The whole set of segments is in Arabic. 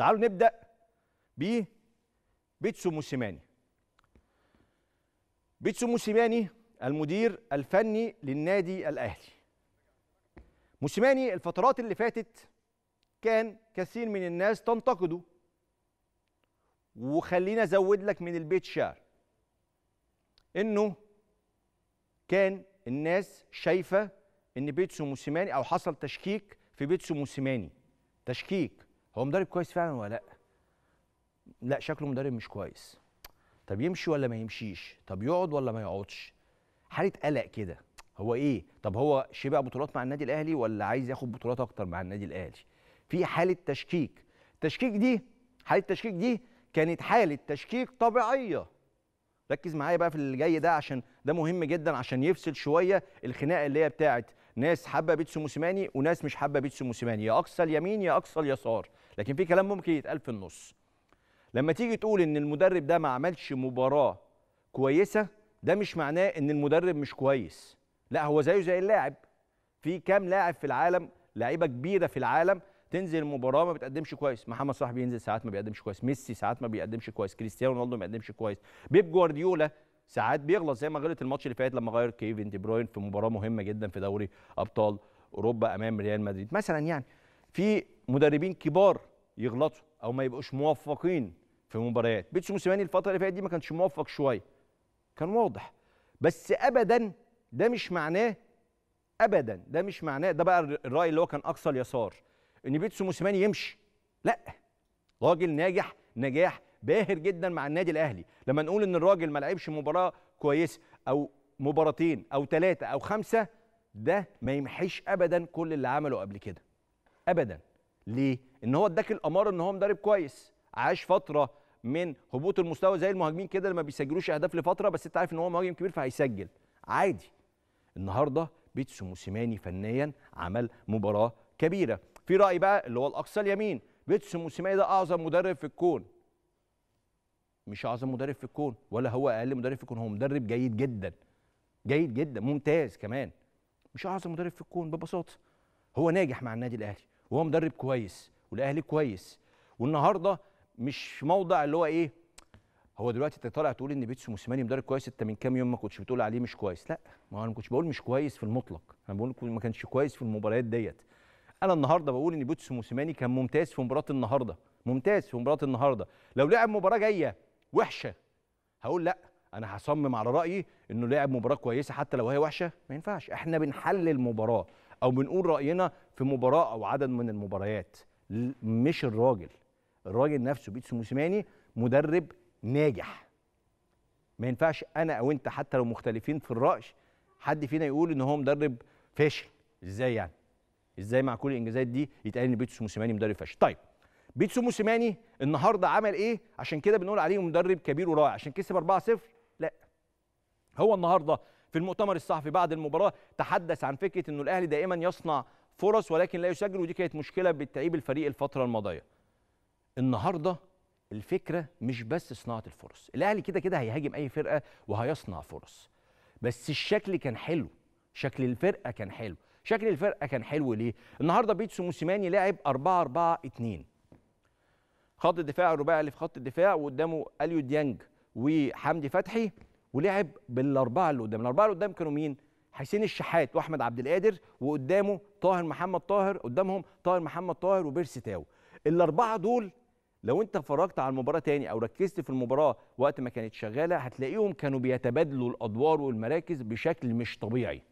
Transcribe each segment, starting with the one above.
تعالوا نبدا ب بيتسو موسيماني بيتسو موسيماني المدير الفني للنادي الاهلي موسيماني الفترات اللي فاتت كان كثير من الناس تنتقده وخلينا ازود لك من البيت شعر انه كان الناس شايفه ان بيتسو موسيماني او حصل تشكيك في بيتسو موسيماني تشكيك هو مدرب كويس فعلا ولا لا لا شكله مدرب مش كويس طب يمشي ولا ما يمشيش طب يقعد ولا ما يقعدش حاله قلق كده هو ايه طب هو شبع بطولات مع النادي الاهلي ولا عايز ياخد بطولات اكتر مع النادي الاهلي في حاله تشكيك التشكيك دي حاله التشكيك دي كانت حاله تشكيك طبيعيه ركز معايا بقى في اللي جاي ده عشان ده مهم جدا عشان يفصل شويه الخناقه اللي هي بتاعت ناس حابه بيتسو موسيماني وناس مش حابه بيتسو موسيماني يا اقصى اليمين يا اقصى اليسار لكن في كلام ممكن يتقال في النص لما تيجي تقول ان المدرب ده ما عملش مباراه كويسه ده مش معناه ان المدرب مش كويس لا هو زيه زي اللاعب في كام لاعب في العالم لعيبه كبيره في العالم تنزل المباراه ما بتقدمش كويس محمد صلاح ينزل ساعات ما بيقدمش كويس ميسي ساعات ما بيقدمش كويس كريستيانو رونالدو ما بيقدمش كويس بيب جوارديولا ساعات بيغلط زي ما غلط الماتش اللي فات لما غير كيفن دي بروين في مباراه مهمه جدا في دوري ابطال اوروبا امام ريال مدريد مثلا يعني في مدربين كبار يغلطوا او ما يبقوش موفقين في مباريات بيتسو موسيماني الفتره اللي فاتت دي ما كانش موفق شويه كان واضح بس ابدا ده مش معناه ابدا ده مش معناه ده بقى الراي اللي هو كان اقصى اليسار ان بيتسو موسيماني يمشي لا راجل ناجح نجاح باهر جدا مع النادي الاهلي لما نقول ان الراجل ما لعبش مباراه كويسه او مباراتين او ثلاثه او خمسه ده ما يمحيش ابدا كل اللي عمله قبل كده ابدا ليه ان هو اداك الاماره ان هو مدرب كويس عاش فتره من هبوط المستوى زي المهاجمين كده اللي ما بيسجلوش اهداف لفتره بس انت عارف ان هو مهاجم كبير فهيسجل عادي النهارده بيتسو موسيماني فنيا عمل مباراه كبيره في راي بقى اللي هو الاقصى اليمين بيتسو موسيماني ده اعظم مدرب في الكون مش اعظم مدرب في الكون ولا هو اقل مدرب في الكون هو مدرب جيد جدا جيد جدا ممتاز كمان مش اعظم مدرب في الكون ببساطه هو ناجح مع النادي الاهلي وهو مدرب كويس والاهلي كويس والنهارده مش موضع اللي هو ايه هو دلوقتي انت طالع تقول ان بيتسو موسيماني مدرب كويس انت من كام يوم ما كنتش بتقول عليه مش كويس لا ما انا ما كنتش بقول مش كويس في المطلق انا بقول ما كانش كويس في المباريات ديت انا النهارده بقول ان بيتسو موسيماني كان ممتاز في مباراه النهارده ممتاز في مباراه النهارده لو لعب مباراه جايه وحشه هقول لا انا هصمم على رايي انه لعب مباراه كويسه حتى لو هي وحشه ما ينفعش احنا بنحلل مباراه او بنقول راينا في مباراه او عدد من المباريات مش الراجل الراجل نفسه بيتسو موسيماني مدرب ناجح ما ينفعش انا او انت حتى لو مختلفين في الراي حد فينا يقول ان هو مدرب فاشل ازاي يعني ازاي مع كل الانجازات دي يتقال ان بيتسو موسيماني مدرب فاشل طيب بيتسو موسيماني النهارده عمل ايه عشان كده بنقول عليه مدرب كبير ورائع عشان كسب 4-0 لا هو النهارده في المؤتمر الصحفي بعد المباراه تحدث عن فكره انه الاهلي دائما يصنع فرص ولكن لا يسجل ودي كانت مشكله بتعيب الفريق الفتره الماضيه النهارده الفكره مش بس صناعه الفرص الاهلي كده كده هيهاجم اي فرقه وهيصنع فرص بس الشكل كان حلو شكل الفرقه كان حلو شكل الفرقه كان حلو ليه النهارده بيتسو موسيماني لعب 4 4 2 خط الدفاع الرباعي اللي في خط الدفاع وقدامه اليو ديانج وحمدي فتحي ولعب بالاربعه اللي قدام الاربعه اللي قدام كانوا مين حسين الشحات واحمد عبد القادر وقدامه طاهر محمد طاهر قدامهم طاهر محمد طاهر وبيرسي تاو الاربعه دول لو انت فرجت على المباراه تاني او ركزت في المباراه وقت ما كانت شغاله هتلاقيهم كانوا بيتبادلوا الادوار والمراكز بشكل مش طبيعي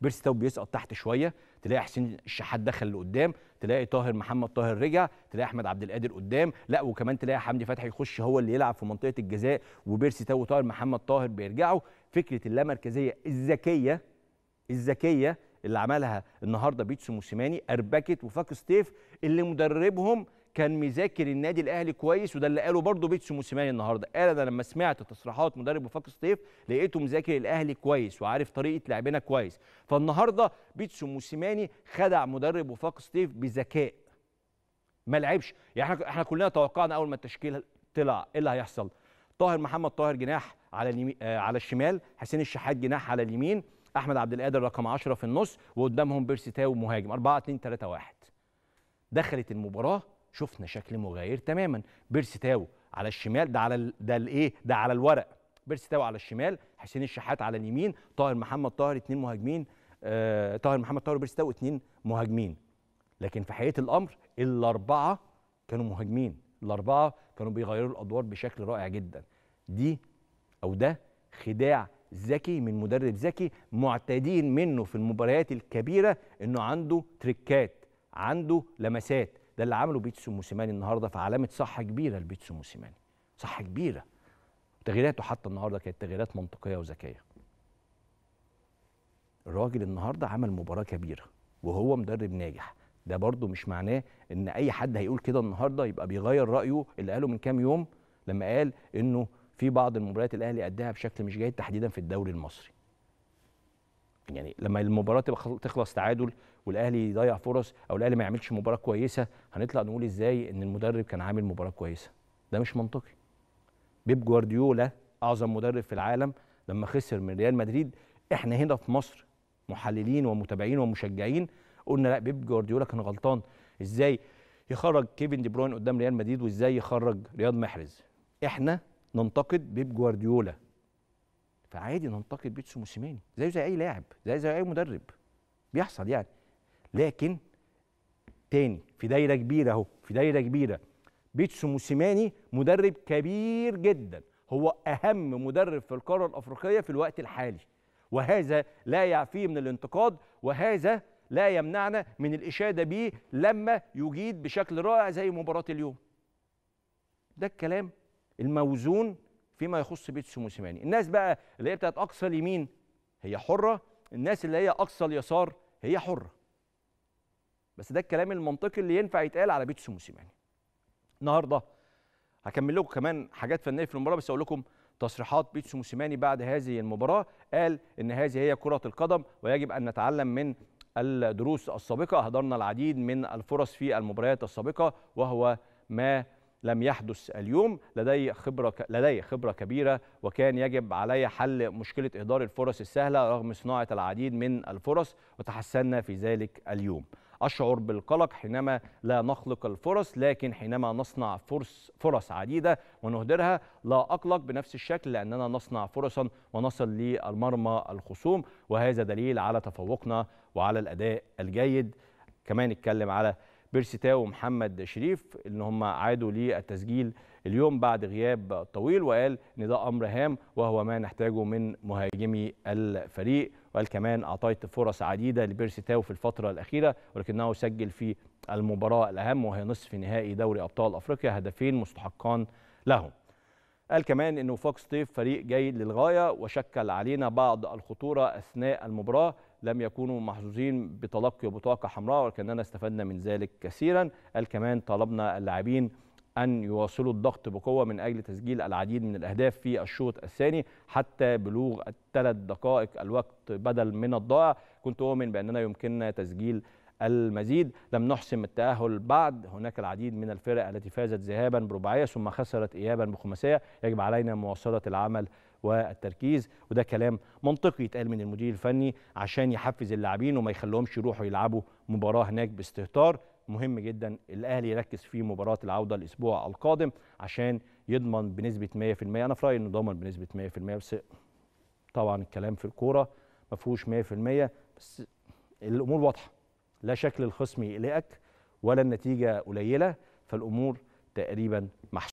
بيرسي تاو بيسقط تحت شويه تلاقي حسين الشحات دخل لقدام تلاقي طاهر محمد طاهر رجع تلاقي احمد عبد القادر قدام لا وكمان تلاقي حمدي فتحي يخش هو اللي يلعب في منطقه الجزاء وبيرسي تاو وطاهر محمد طاهر بيرجعوا فكره اللامركزيه الذكيه الذكيه اللي عملها النهارده بيتسو موسيماني اربكت وفاك ستيف اللي مدربهم كان مذاكر النادي الاهلي كويس وده اللي قاله برضه بيتسو موسيماني النهارده قال انا لما سمعت تصريحات مدرب وفاك ستيف لقيته مذاكر الاهلي كويس وعارف طريقه لعبنا كويس فالنهارده بيتسو موسيماني خدع مدرب وفاك ستيف بذكاء ما لعبش يعني احنا احنا كلنا توقعنا اول ما التشكيل طلع ايه اللي هيحصل طاهر محمد طاهر جناح على اليمين آه، على الشمال حسين الشحات جناح على اليمين احمد عبد القادر رقم 10 في النص وقدامهم بيرسي تاو مهاجم 4 2 3 1 دخلت المباراه شفنا شكل مغاير تماما بيرسي تاو على الشمال ده على ده الايه ده على الورق بيرسي تاو على الشمال حسين الشحات على اليمين طاهر محمد طاهر اثنين مهاجمين آه... طاهر محمد طاهر وبيرسي تاو اثنين مهاجمين لكن في حقيقه الامر الاربعه كانوا مهاجمين الاربعه كانوا بيغيروا الادوار بشكل رائع جدا دي او ده خداع ذكي من مدرب ذكي معتادين منه في المباريات الكبيره انه عنده تريكات عنده لمسات ده اللي عمله بيتسو موسيماني النهارده في علامة صحه كبيره لبيتسو موسيماني صحه كبيره تغييراته حتى النهارده كانت تغييرات منطقيه وذكيه الراجل النهارده عمل مباراه كبيره وهو مدرب ناجح ده برضو مش معناه ان اي حد هيقول كده النهارده يبقى بيغير رايه اللي قاله من كام يوم لما قال انه في بعض المباريات الاهلي اداها بشكل مش جيد تحديدا في الدوري المصري يعني لما المباراه تبقى تخلص تعادل والاهلي يضيع فرص او الاهلي ما يعملش مباراه كويسه هنطلع نقول ازاي ان المدرب كان عامل مباراه كويسه ده مش منطقي بيب جوارديولا اعظم مدرب في العالم لما خسر من ريال مدريد احنا هنا في مصر محللين ومتابعين ومشجعين قلنا لا بيب جوارديولا كان غلطان ازاي يخرج كيفن دي بروين قدام ريال مدريد وازاي يخرج رياض محرز احنا ننتقد بيب جوارديولا فعادي ننتقد بيتسو موسيماني زيه زي اي لاعب زيه زي اي مدرب بيحصل يعني لكن تاني في دايره كبيره اهو في دايره كبيره بيتسو موسيماني مدرب كبير جدا هو اهم مدرب في القاره الافريقيه في الوقت الحالي وهذا لا يعفيه من الانتقاد وهذا لا يمنعنا من الاشاده به لما يجيد بشكل رائع زي مباراه اليوم ده الكلام الموزون فيما يخص بيت سموسيماني الناس بقى اللي هي بتاعت اقصى اليمين هي حره الناس اللي هي اقصى اليسار هي حره بس ده الكلام المنطقي اللي ينفع يتقال على بيت سموسيماني النهارده هكمل لكم كمان حاجات فنيه في المباراه بس اقول لكم تصريحات بيت سموسيماني بعد هذه المباراه قال ان هذه هي كره القدم ويجب ان نتعلم من الدروس السابقه اهدرنا العديد من الفرص في المباريات السابقه وهو ما لم يحدث اليوم لدي خبرة لدي خبرة كبيرة وكان يجب علي حل مشكلة إهدار الفرص السهلة رغم صناعة العديد من الفرص وتحسنا في ذلك اليوم أشعر بالقلق حينما لا نخلق الفرص لكن حينما نصنع فرص, فرص عديدة ونهدرها لا أقلق بنفس الشكل لأننا نصنع فرصا ونصل للمرمى الخصوم وهذا دليل على تفوقنا وعلى الأداء الجيد كمان نتكلم على بيرسيتاو ومحمد شريف ان هم عادوا للتسجيل اليوم بعد غياب طويل وقال ان ده امر هام وهو ما نحتاجه من مهاجمي الفريق وقال كمان اعطيت فرص عديده لبيرسيتاو في الفتره الاخيره ولكنه سجل في المباراه الاهم وهي نصف نهائي دوري ابطال افريقيا هدفين مستحقان لهم قال كمان انه فوكس طيف فريق جيد للغايه وشكل علينا بعض الخطوره اثناء المباراه لم يكونوا محظوظين بتلقي بطاقه حمراء ولكننا استفدنا من ذلك كثيرا قال كمان طلبنا اللاعبين أن يواصلوا الضغط بقوة من أجل تسجيل العديد من الأهداف في الشوط الثاني حتى بلوغ الثلاث دقائق الوقت بدل من الضائع كنت أؤمن بأننا يمكننا تسجيل المزيد لم نحسم التأهل بعد هناك العديد من الفرق التي فازت ذهابا برباعية ثم خسرت إيابا بخماسية يجب علينا مواصلة العمل والتركيز وده كلام منطقي يتقال من المدير الفني عشان يحفز اللاعبين وما يخليهمش يروحوا يلعبوا مباراه هناك باستهتار مهم جدا الاهلي يركز في مباراه العوده الاسبوع القادم عشان يضمن بنسبه 100% انا في رايي انه ضمن بنسبه 100% بس طبعا الكلام في الكوره ما فيهوش 100% بس الامور واضحه لا شكل الخصم يقلقك ولا النتيجه قليله فالامور تقريبا محسوبه